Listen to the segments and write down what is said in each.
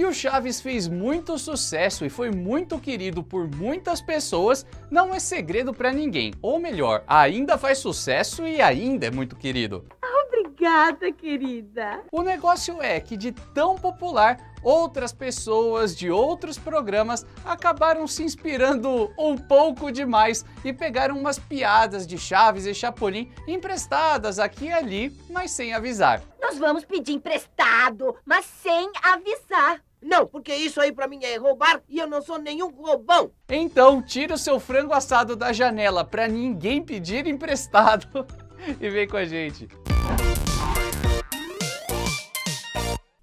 que o Chaves fez muito sucesso e foi muito querido por muitas pessoas não é segredo para ninguém. Ou melhor, ainda faz sucesso e ainda é muito querido. Obrigada, querida. O negócio é que de tão popular, outras pessoas de outros programas acabaram se inspirando um pouco demais e pegaram umas piadas de Chaves e Chapolin emprestadas aqui e ali, mas sem avisar. Nós vamos pedir emprestado, mas sem avisar. Não, porque isso aí para mim é roubar e eu não sou nenhum roubão. Então, tira o seu frango assado da janela para ninguém pedir emprestado e vem com a gente.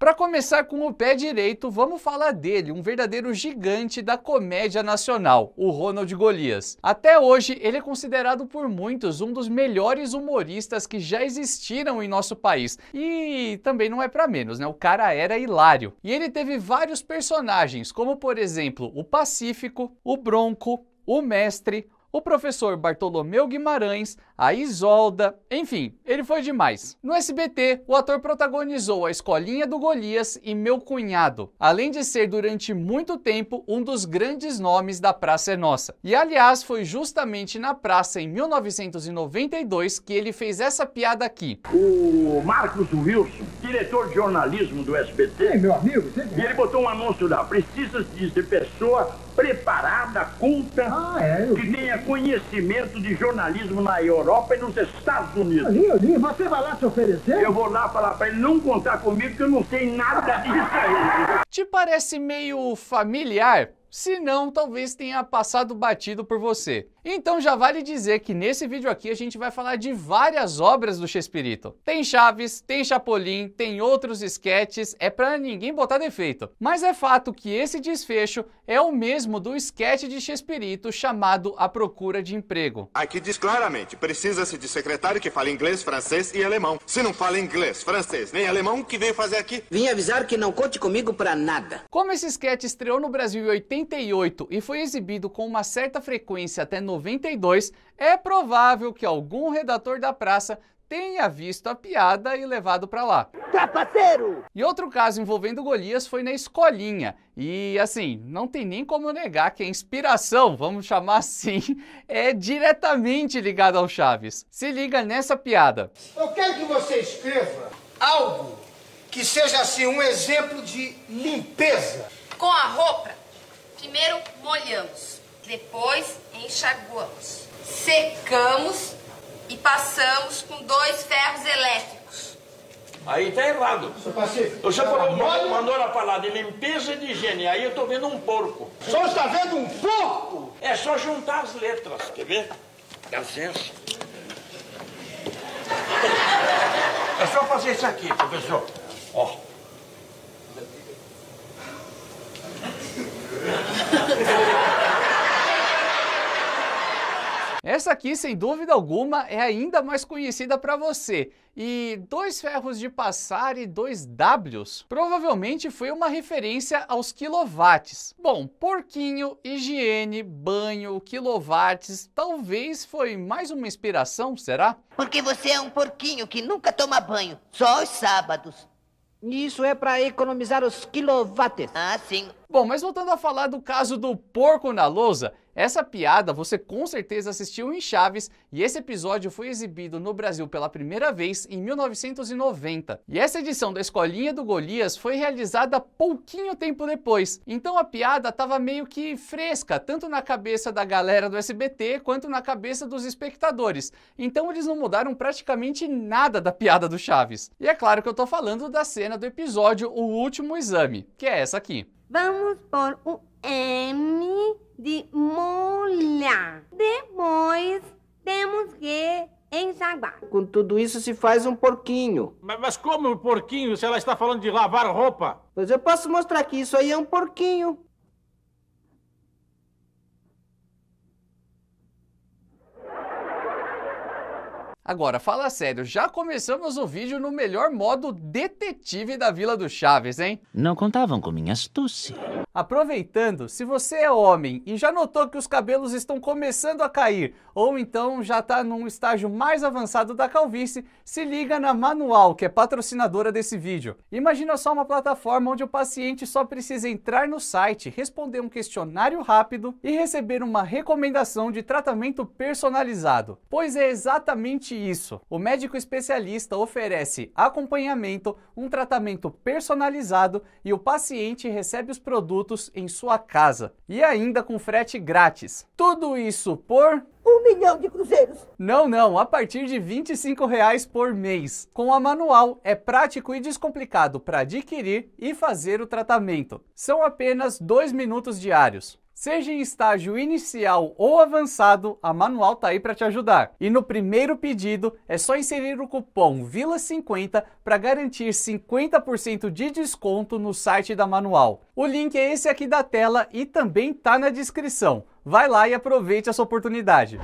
Para começar com o pé direito, vamos falar dele, um verdadeiro gigante da comédia nacional, o Ronald Golias. Até hoje, ele é considerado por muitos um dos melhores humoristas que já existiram em nosso país. E também não é para menos, né? O cara era hilário. E ele teve vários personagens, como por exemplo, o Pacífico, o Bronco, o Mestre, o professor Bartolomeu Guimarães, a Isolda, enfim, ele foi demais. No SBT, o ator protagonizou A Escolinha do Golias e Meu Cunhado, além de ser durante muito tempo um dos grandes nomes da Praça é Nossa. E aliás, foi justamente na praça em 1992 que ele fez essa piada aqui. O Marcos Wilson, diretor de jornalismo do SBT, é, meu amigo, sempre... ele botou um anúncio lá: precisa de pessoa preparada, culta, ah, é, que tenha conhecimento de jornalismo na Europa e nos Estados Unidos. Ali, ali, Você vai lá se oferecer? Eu vou lá falar pra ele não contar comigo que eu não sei nada disso aí. Te parece meio familiar? Se não, talvez tenha passado batido por você. Então já vale dizer que nesse vídeo aqui a gente vai falar de várias obras do Chespirito. Tem Chaves, tem Chapolin, tem outros esquetes, é para ninguém botar defeito. Mas é fato que esse desfecho é o mesmo do esquete de Chespirito chamado A Procura de Emprego. Aqui diz claramente, precisa-se de secretário que fale inglês, francês e alemão. Se não fala inglês, francês nem alemão, que veio fazer aqui? Vim avisar que não conte comigo para nada. Como esse esquete estreou no Brasil em 88 e foi exibido com uma certa frequência até 90 92, é provável que algum redator da praça tenha visto a piada e levado para lá. Capaceiro! E outro caso envolvendo Golias foi na escolinha. E assim, não tem nem como negar que a inspiração, vamos chamar assim, é diretamente ligada ao Chaves. Se liga nessa piada. Eu quero que você escreva algo que seja assim um exemplo de limpeza. Com a roupa, primeiro molhamos. Depois enxaguamos. Secamos e passamos com dois ferros elétricos. Aí tá errado. Seu Pacífico. Tá falou, mandou, mandou palavra de limpeza e de higiene. Aí eu tô vendo um porco. Só está vendo um porco? É só juntar as letras, quer ver? Dá licença. É só fazer isso aqui, professor. Ó. Essa aqui, sem dúvida alguma, é ainda mais conhecida para você. E dois ferros de passar e dois Ws provavelmente foi uma referência aos quilowatts. Bom, porquinho, higiene, banho, quilowatts, talvez foi mais uma inspiração, será? Porque você é um porquinho que nunca toma banho, só aos sábados. Isso é para economizar os quilowatts. Ah, sim. Bom, mas voltando a falar do caso do porco na lousa, essa piada você com certeza assistiu em Chaves e esse episódio foi exibido no Brasil pela primeira vez em 1990. E essa edição da Escolinha do Golias foi realizada pouquinho tempo depois, então a piada estava meio que fresca, tanto na cabeça da galera do SBT quanto na cabeça dos espectadores. Então eles não mudaram praticamente nada da piada do Chaves. E é claro que eu tô falando da cena do episódio O Último Exame, que é essa aqui. Vamos por o M de molhar. Depois temos que enxaguar. Com tudo isso se faz um porquinho. Mas, mas como um porquinho se ela está falando de lavar roupa? Pois eu posso mostrar que isso aí é um porquinho. Agora, fala sério, já começamos o vídeo no melhor modo detetive da Vila do Chaves, hein? Não contavam com minha astúcia. Aproveitando, se você é homem e já notou que os cabelos estão começando a cair, ou então já está num estágio mais avançado da calvície, se liga na Manual, que é patrocinadora desse vídeo. Imagina só uma plataforma onde o paciente só precisa entrar no site, responder um questionário rápido e receber uma recomendação de tratamento personalizado. Pois é exatamente isso. O médico especialista oferece acompanhamento, um tratamento personalizado e o paciente recebe os produtos em sua casa e ainda com frete grátis. Tudo isso por um milhão de cruzeiros. Não, não, a partir de 25 reais por mês. Com a manual, é prático e descomplicado para adquirir e fazer o tratamento. São apenas dois minutos diários. Seja em estágio inicial ou avançado, a Manual tá aí para te ajudar. E no primeiro pedido é só inserir o cupom VILA50 para garantir 50% de desconto no site da Manual. O link é esse aqui da tela e também tá na descrição. Vai lá e aproveite essa oportunidade.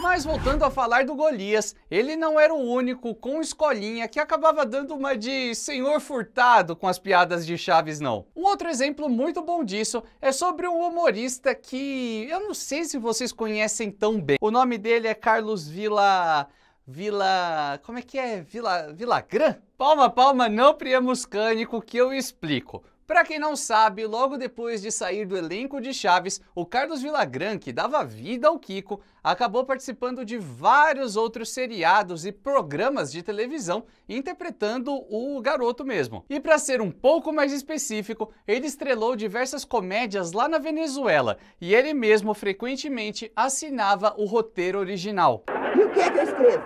Mas voltando a falar do Golias, ele não era o único com escolinha que acabava dando uma de senhor furtado com as piadas de Chaves, não. Um outro exemplo muito bom disso é sobre um humorista que eu não sei se vocês conhecem tão bem. O nome dele é Carlos Vila. Vila. Como é que é? Vila. Vilagran? Palma, palma, não priemuscânico que eu explico. Para quem não sabe, logo depois de sair do elenco de Chaves, o Carlos Villagrán, que dava vida ao Kiko, acabou participando de vários outros seriados e programas de televisão, interpretando o garoto mesmo. E para ser um pouco mais específico, ele estrelou diversas comédias lá na Venezuela e ele mesmo frequentemente assinava o roteiro original. E o que é que eu escrevo?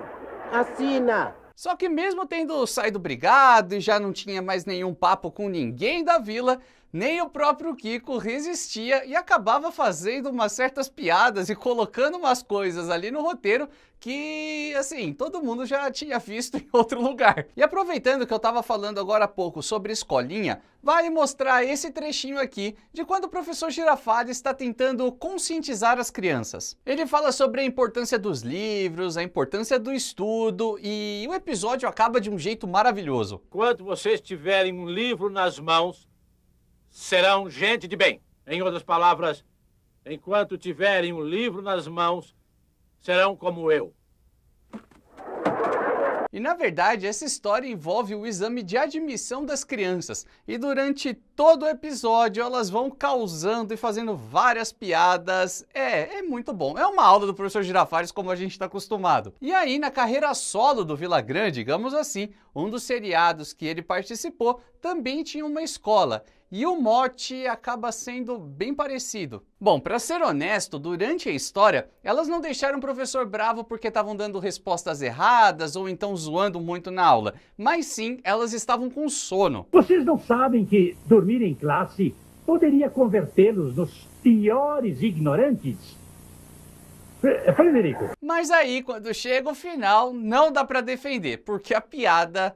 Assina! Só que mesmo tendo saído brigado e já não tinha mais nenhum papo com ninguém da vila, nem o próprio Kiko resistia e acabava fazendo umas certas piadas e colocando umas coisas ali no roteiro que, assim, todo mundo já tinha visto em outro lugar. E aproveitando que eu estava falando agora há pouco sobre escolinha, vai mostrar esse trechinho aqui de quando o professor Girafales está tentando conscientizar as crianças. Ele fala sobre a importância dos livros, a importância do estudo e o episódio acaba de um jeito maravilhoso. Quando vocês tiverem um livro nas mãos, serão gente de bem. Em outras palavras, enquanto tiverem um livro nas mãos, serão como eu. E na verdade, essa história envolve o exame de admissão das crianças. E durante todo o episódio, elas vão causando e fazendo várias piadas. É, é muito bom. É uma aula do professor Girafales, como a gente está acostumado. E aí, na carreira solo do Vila Grande, digamos assim, um dos seriados que ele participou também tinha uma escola e o mote acaba sendo bem parecido. Bom, para ser honesto, durante a história, elas não deixaram o professor bravo porque estavam dando respostas erradas ou então zoando muito na aula, mas sim elas estavam com sono. Vocês não sabem que dormir em classe poderia convertê-los nos piores ignorantes? Eh, eh, Frederico. Mas aí, quando chega o final, não dá para defender, porque a piada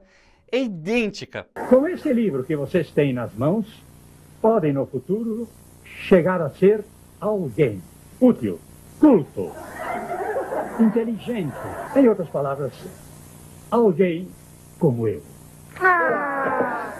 é idêntica. Com esse livro que vocês têm nas mãos, podem no futuro chegar a ser alguém útil, culto, inteligente. Em outras palavras, alguém como eu. Ah!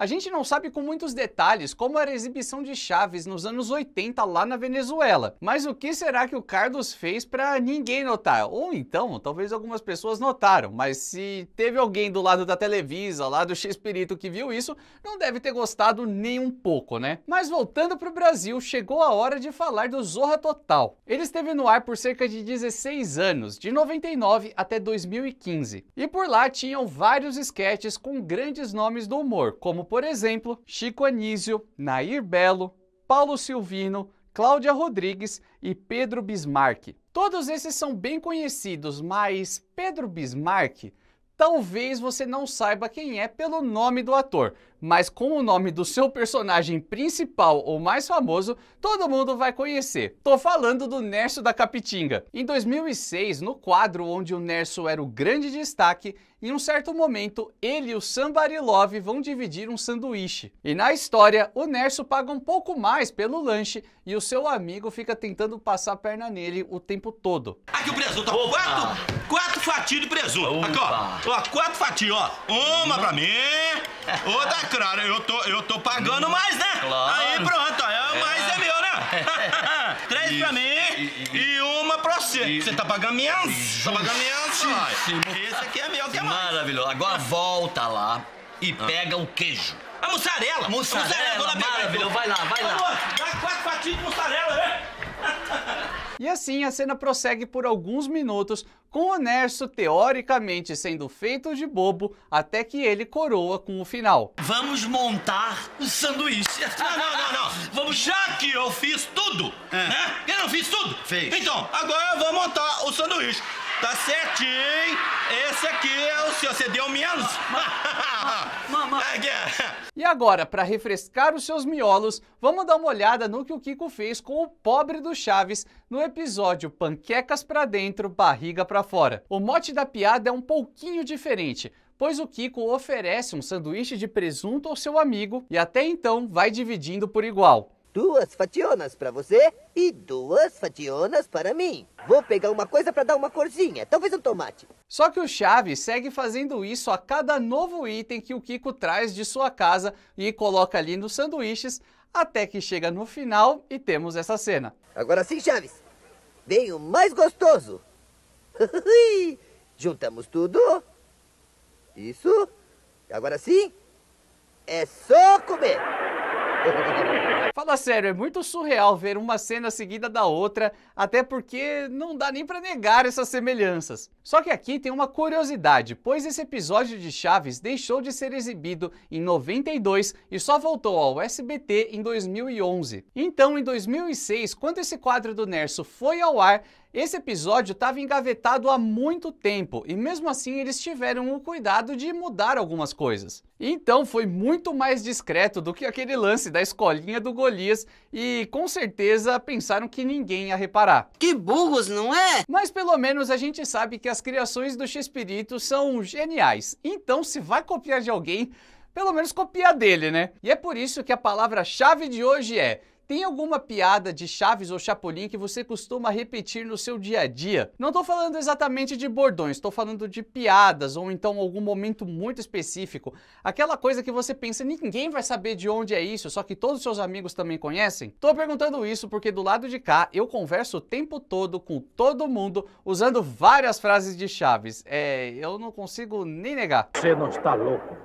A gente não sabe com muitos detalhes como era a exibição de Chaves nos anos 80 lá na Venezuela, mas o que será que o Carlos fez para ninguém notar? Ou então, talvez algumas pessoas notaram, mas se teve alguém do lado da Televisa, lá do X-Perito que viu isso, não deve ter gostado nem um pouco, né? Mas voltando pro Brasil, chegou a hora de falar do Zorra Total. Ele esteve no ar por cerca de 16 anos, de 99 até 2015, e por lá tinham vários esquetes com grandes nomes do humor, como por exemplo, Chico Anísio, Nair Belo, Paulo Silvino, Cláudia Rodrigues e Pedro Bismarck. Todos esses são bem conhecidos, mas Pedro Bismarck talvez você não saiba quem é pelo nome do ator mas com o nome do seu personagem principal ou mais famoso, todo mundo vai conhecer. Tô falando do Nerso da Capitinga. Em 2006, no quadro onde o Nerso era o grande destaque, em um certo momento, ele e o Sambarilov vão dividir um sanduíche. E na história, o Nerso paga um pouco mais pelo lanche e o seu amigo fica tentando passar a perna nele o tempo todo. Aqui o presunto, tá Opa. quatro, quatro fatias de presunto. Opa. Aqui, ó, ó, quatro fatias, ó. Uma, Uma. pra mim, outra Claro, eu tô, eu tô pagando hum, mais, né? Claro. Aí pronto, aí, é. mais é. é meu, né? Três Isso. pra mim e, e, e uma pra você. Você tá pagando menos? Tá pagando menos? Esse aqui é meu, que é mais. Maravilhoso. Agora ah. volta lá e ah. pega o queijo. A mussarela! A mussarela, a mussarela maravilhoso. Vai lá, vai lá. Dá quatro fatias de mussarela, né? E assim a cena prossegue por alguns minutos, com o Nerso teoricamente sendo feito de bobo, até que ele coroa com o final. Vamos montar o sanduíche. Não, não, não, não. Vamos, já que eu fiz tudo, é. né? Eu não fiz tudo. Fez. Então, agora eu vou montar o sanduíche. Tá certinho. Esse aqui é o seu. Você deu menos. Mamãe. e agora, para refrescar os seus miolos, vamos dar uma olhada no que o Kiko fez com o pobre do Chaves no episódio Panquecas para dentro, barriga para fora. O mote da piada é um pouquinho diferente pois o Kiko oferece um sanduíche de presunto ao seu amigo e até então vai dividindo por igual. Duas fationas para você e duas fationas para mim. Vou pegar uma coisa para dar uma corzinha, talvez um tomate. Só que o Chaves segue fazendo isso a cada novo item que o Kiko traz de sua casa e coloca ali nos sanduíches, até que chega no final e temos essa cena. Agora sim, Chaves. Vem o mais gostoso. Juntamos tudo. Isso. Agora sim. É só comer. Fala sério, é muito surreal ver uma cena seguida da outra, até porque não dá nem para negar essas semelhanças. Só que aqui tem uma curiosidade, pois esse episódio de Chaves deixou de ser exibido em 92 e só voltou ao SBT em 2011. Então, em 2006, quando esse quadro do Nerso foi ao ar, esse episódio estava engavetado há muito tempo e mesmo assim eles tiveram o cuidado de mudar algumas coisas. Então foi muito mais discreto do que aquele lance da escolinha do Golias e com certeza pensaram que ninguém ia reparar. Que burros, não é? Mas pelo menos a gente sabe que as criações do Chespirito são geniais. Então se vai copiar de alguém, pelo menos copiar dele, né? E é por isso que a palavra-chave de hoje é tem alguma piada de Chaves ou Chapolin que você costuma repetir no seu dia a dia? Não estou falando exatamente de bordões, estou falando de piadas ou então algum momento muito específico. Aquela coisa que você pensa, ninguém vai saber de onde é isso, só que todos os seus amigos também conhecem? Estou perguntando isso porque do lado de cá eu converso o tempo todo com todo mundo usando várias frases de Chaves. É, eu não consigo nem negar. Você não está louco.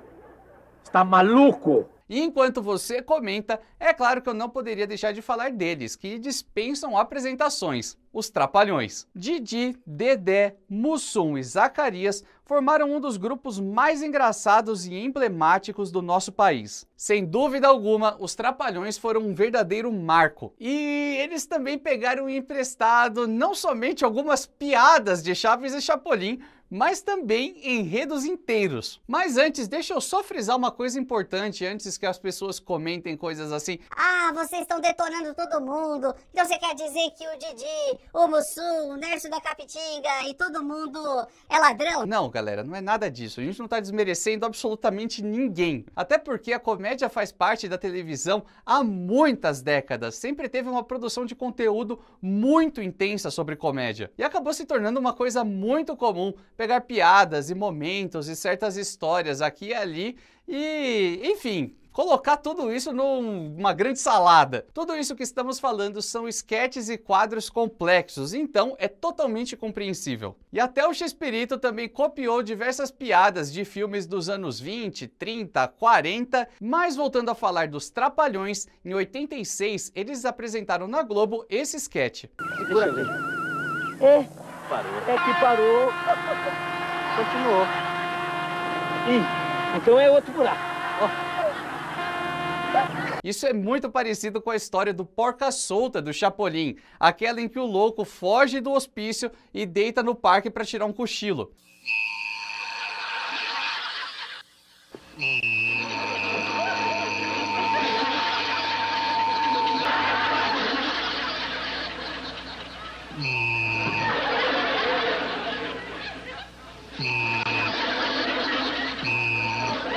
Está maluco? E enquanto você comenta, é claro que eu não poderia deixar de falar deles, que dispensam apresentações, os Trapalhões. Didi, Dedé, Mussum e Zacarias formaram um dos grupos mais engraçados e emblemáticos do nosso país. Sem dúvida alguma, os Trapalhões foram um verdadeiro marco. E eles também pegaram emprestado não somente algumas piadas de Chaves e Chapolin, mas também enredos inteiros. Mas antes, deixa eu só frisar uma coisa importante antes que as pessoas comentem coisas assim. Ah, vocês estão detonando todo mundo. Então você quer dizer que o Didi, o Mussum, o Nerso da Capitinga e todo mundo é ladrão? Não, galera, não é nada disso. A gente não está desmerecendo absolutamente ninguém. Até porque a comédia faz parte da televisão há muitas décadas. Sempre teve uma produção de conteúdo muito intensa sobre comédia. E acabou se tornando uma coisa muito comum pegar piadas e momentos e certas histórias aqui e ali e, enfim, colocar tudo isso numa grande salada. Tudo isso que estamos falando são esquetes e quadros complexos, então é totalmente compreensível. E até o Chespirito também copiou diversas piadas de filmes dos anos 20, 30, 40, mas voltando a falar dos Trapalhões, em 86 eles apresentaram na Globo esse esquete. é. Parou. É que parou. Continuou. Ih, então é outro buraco. Ó. Isso é muito parecido com a história do Porca Solta do Chapolin, aquela em que o louco foge do hospício e deita no parque para tirar um cochilo. Hum.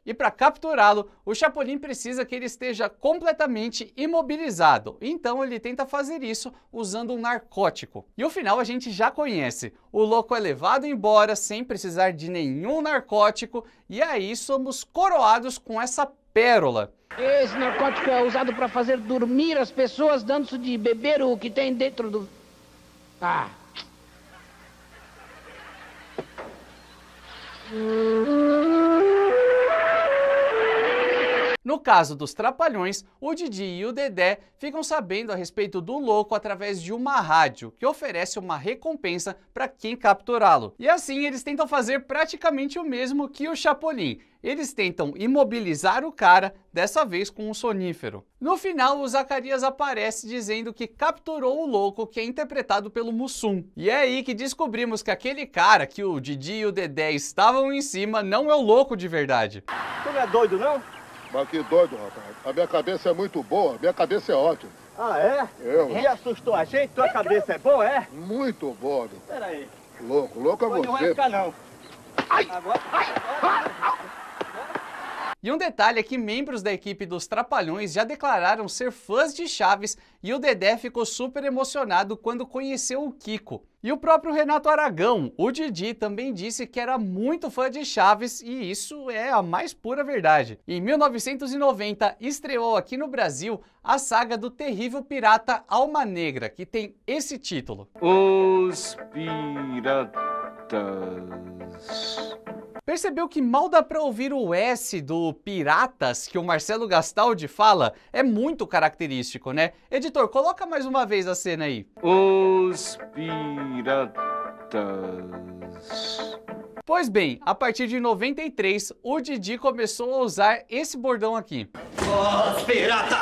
e para capturá-lo, o Chapolin precisa que ele esteja completamente imobilizado. Então ele tenta fazer isso usando um narcótico. E o final a gente já conhece. O louco é levado embora sem precisar de nenhum narcótico e aí somos coroados com essa pérola. Esse narcótico é usado para fazer dormir as pessoas dando-se de beber o que tem dentro do. Ah. Hum. No caso dos Trapalhões, o Didi e o Dedé ficam sabendo a respeito do louco através de uma rádio, que oferece uma recompensa para quem capturá-lo. E assim eles tentam fazer praticamente o mesmo que o Chapolin. Eles tentam imobilizar o cara, dessa vez com um sonífero. No final, o Zacarias aparece dizendo que capturou o louco, que é interpretado pelo Mussum. E é aí que descobrimos que aquele cara que o Didi e o Dedé estavam em cima não é o louco de verdade. Tu não é doido, não? Mas que doido, rapaz. A minha cabeça é muito boa, minha cabeça é ótima. Ah, é? Eu. E assustou a gente? Tua cabeça é boa, é? Muito boa, meu. Peraí. Louco, louco é você. Não vai ficar, não. Ai! Agora... Ai! Ai! E um detalhe é que membros da equipe dos Trapalhões já declararam ser fãs de Chaves e o Dedé ficou super emocionado quando conheceu o Kiko. E o próprio Renato Aragão, o Didi, também disse que era muito fã de Chaves e isso é a mais pura verdade. Em 1990, estreou aqui no Brasil a saga do terrível pirata Alma Negra, que tem esse título: Os Piratas Piratas. Percebeu que mal dá pra ouvir o S do Piratas que o Marcelo Gastaldi fala? É muito característico, né? Editor, coloca mais uma vez a cena aí. Os Piratas. Pois bem, a partir de 93, o Didi começou a usar esse bordão aqui. Os pirata!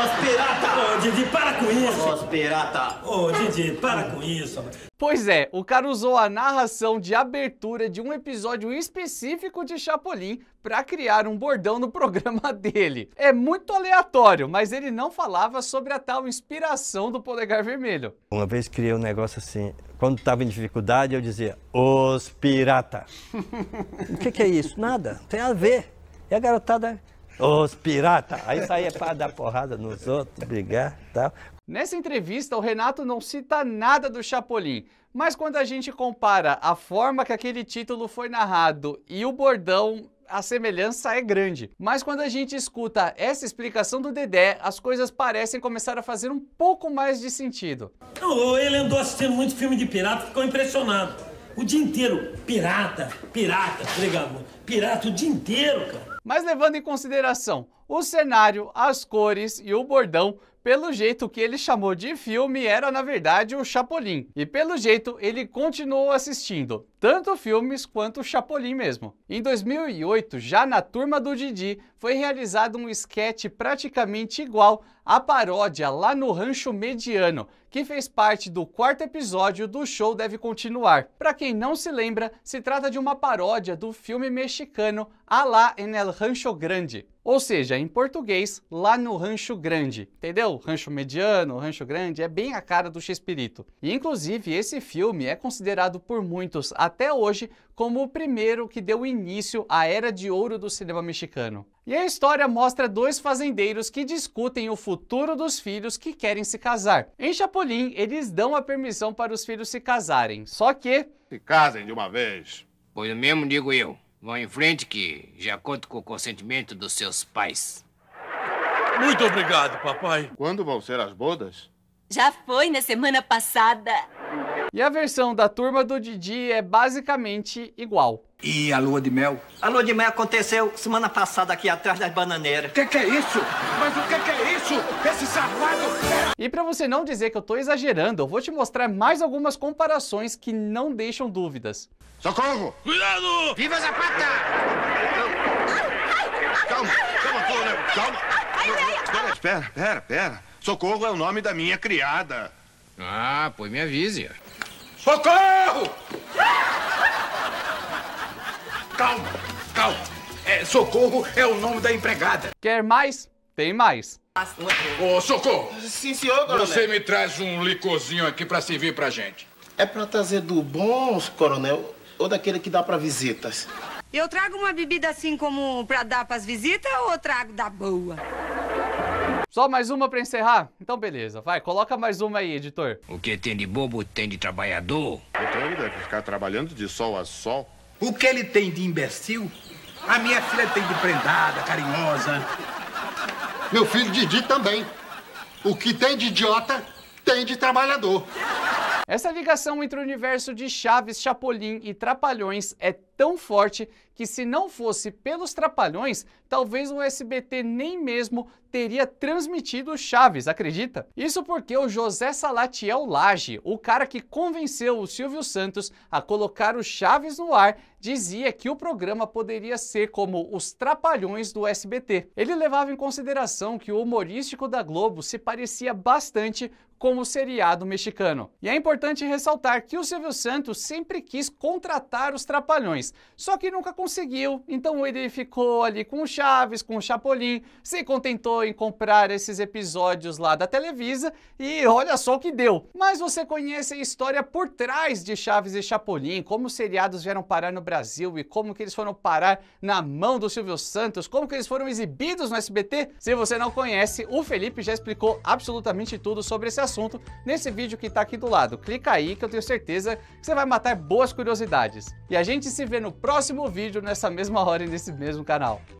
Os pirata! Ô, Didi, para com isso! Os pirata! Ô, Didi, para com isso! Pois é, o cara usou a narração de abertura de um episódio específico de Chapolin para criar um bordão no programa dele. É muito aleatório, mas ele não falava sobre a tal inspiração do polegar vermelho. Uma vez criei um negócio assim, quando estava em dificuldade eu dizia, os pirata. o que, que é isso? Nada, tem a ver. E a garotada, os pirata. Aí saía para dar porrada nos outros, brigar tal. Nessa entrevista, o Renato não cita nada do Chapolin, mas quando a gente compara a forma que aquele título foi narrado e o bordão, a semelhança é grande. Mas quando a gente escuta essa explicação do Dedé, as coisas parecem começar a fazer um pouco mais de sentido. ele andou assistindo muito filme de pirata, ficou impressionado. O dia inteiro, pirata, pirata, pregador, pirata o dia inteiro, cara. Mas levando em consideração o cenário, as cores e o bordão, pelo jeito, que ele chamou de filme era na verdade o Chapolin. E pelo jeito, ele continuou assistindo tanto filmes quanto o Chapolin mesmo. Em 2008, já na turma do Didi, foi realizado um esquete praticamente igual à paródia lá no Rancho Mediano, que fez parte do quarto episódio do show Deve Continuar. Para quem não se lembra, se trata de uma paródia do filme mexicano Alá en el Rancho Grande. Ou seja, em português, lá no Rancho Grande, entendeu? Rancho Mediano, Rancho Grande, é bem a cara do Chespirito. E, inclusive, esse filme é considerado por muitos, até hoje, como o primeiro que deu início à era de ouro do cinema mexicano. E a história mostra dois fazendeiros que discutem o futuro dos filhos que querem se casar. Em Chapolin, eles dão a permissão para os filhos se casarem, só que... Se casem de uma vez. Pois mesmo digo eu. Vão em frente que já conto com o consentimento dos seus pais. Muito obrigado, papai. Quando vão ser as bodas? Já foi na semana passada. E a versão da turma do Didi é basicamente igual. E a lua de mel? A lua de mel aconteceu semana passada aqui atrás das bananeiras. O que, que, é isso? Mas o que, que é isso? Esse safado! E para você não dizer que eu tô exagerando, eu vou te mostrar mais algumas comparações que não deixam dúvidas. Socorro! Cuidado! Viva Zapata! Calma, calma, calma, calma. Espera, espera, pera, pera. Socorro é o nome da minha criada. Ah, pois me avise. Socorro! Calma, calma. É, socorro é o nome da empregada. Quer mais? Tem mais. Ô, oh, Socorro! Sim, senhor, coronel. Você me traz um licorzinho aqui pra servir pra gente. É pra trazer do bom, coronel, ou daquele que dá pra visitas? Eu trago uma bebida assim como pra dar pras visitas ou trago da boa? Só mais uma pra encerrar? Então beleza, vai, coloca mais uma aí, editor. O que tem de bobo tem de trabalhador. O trem deve ficar trabalhando de sol a sol. O que ele tem de imbecil, a minha filha tem de prendada, carinhosa. Meu filho Didi também. O que tem de idiota, tem de trabalhador. Essa ligação entre o universo de Chaves, Chapolin e Trapalhões é tão forte que, se não fosse pelos trapalhões, talvez o SBT nem mesmo teria transmitido Chaves, acredita? Isso porque o José Salatiel Lage, o cara que convenceu o Silvio Santos a colocar o Chaves no ar, dizia que o programa poderia ser como os trapalhões do SBT. Ele levava em consideração que o humorístico da Globo se parecia bastante com o seriado mexicano. E é importante ressaltar que o Silvio Santos sempre quis contratar os trapalhões só que nunca conseguiu, então ele ficou ali com o Chaves, com o Chapolin, se contentou em comprar esses episódios lá da Televisa e olha só o que deu. Mas você conhece a história por trás de Chaves e Chapolin, como os seriados vieram parar no Brasil e como que eles foram parar na mão do Silvio Santos, como que eles foram exibidos no SBT? Se você não conhece, o Felipe já explicou absolutamente tudo sobre esse assunto nesse vídeo que tá aqui do lado. Clica aí que eu tenho certeza que você vai matar boas curiosidades. E a gente se vê vê no próximo vídeo, nessa mesma hora e nesse mesmo canal.